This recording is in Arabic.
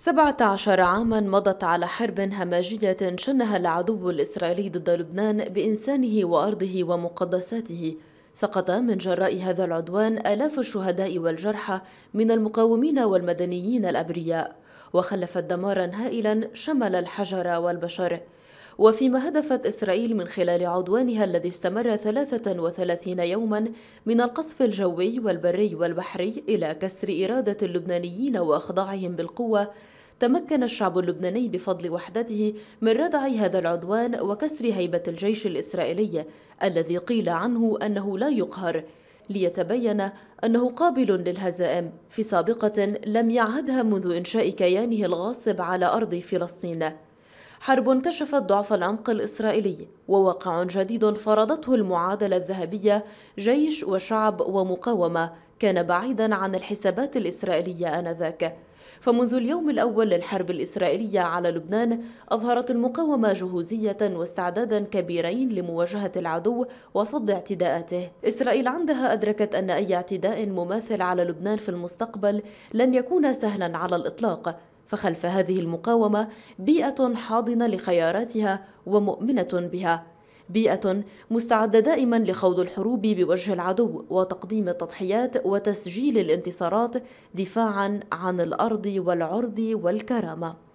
سبعة عشر عاما مضت على حرب همجية شنها العدو الإسرائيلي ضد لبنان بإنسانه وأرضه ومقدساته سقط من جراء هذا العدوان آلاف الشهداء والجرحى من المقاومين والمدنيين الأبرياء وخلفت دمارا هائلا شمل الحجر والبشر وفيما هدفت إسرائيل من خلال عدوانها الذي استمر 33 يوما من القصف الجوي والبري والبحري إلى كسر إرادة اللبنانيين وإخضاعهم بالقوة تمكن الشعب اللبناني بفضل وحدته من ردع هذا العدوان وكسر هيبة الجيش الإسرائيلي الذي قيل عنه أنه لا يقهر ليتبين أنه قابل للهزائم في سابقة لم يعهدها منذ إنشاء كيانه الغاصب على أرض فلسطين حرب كشفت ضعف العمق الإسرائيلي وواقع جديد فرضته المعادلة الذهبية جيش وشعب ومقاومة كان بعيدا عن الحسابات الإسرائيلية آنذاك فمنذ اليوم الأول للحرب الإسرائيلية على لبنان أظهرت المقاومة جهوزية واستعدادا كبيرين لمواجهة العدو وصد اعتداءاته إسرائيل عندها أدركت أن أي اعتداء مماثل على لبنان في المستقبل لن يكون سهلا على الإطلاق فخلف هذه المقاومة بيئة حاضنة لخياراتها ومؤمنة بها بيئة مستعدة دائما لخوض الحروب بوجه العدو وتقديم التضحيات وتسجيل الانتصارات دفاعا عن الأرض والعرض والكرامة